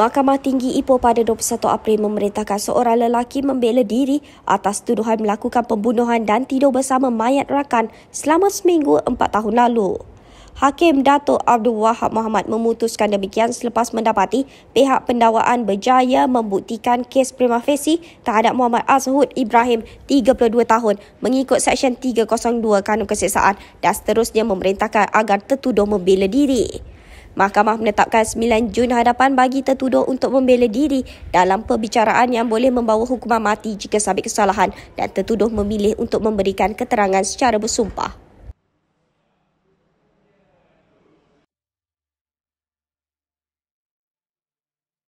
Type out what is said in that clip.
Mahkamah Tinggi Ipoh pada 21 April memerintahkan seorang lelaki membela diri atas tuduhan melakukan pembunuhan dan tidur bersama mayat rakan selama seminggu empat tahun lalu. Hakim Dato' Abdul Wahab Muhammad memutuskan demikian selepas mendapati pihak pendawaan berjaya membuktikan kes prima facie terhadap Muhammad Azhud Ibrahim 32 tahun mengikut Seksyen 302 Kanun Kesiksaan dan seterusnya memerintahkan agar tertuduh membela diri. Mahkamah menetapkan 9 Jun hadapan bagi tertuduh untuk membela diri dalam perbicaraan yang boleh membawa hukuman mati jika sabit kesalahan dan tertuduh memilih untuk memberikan keterangan secara bersumpah.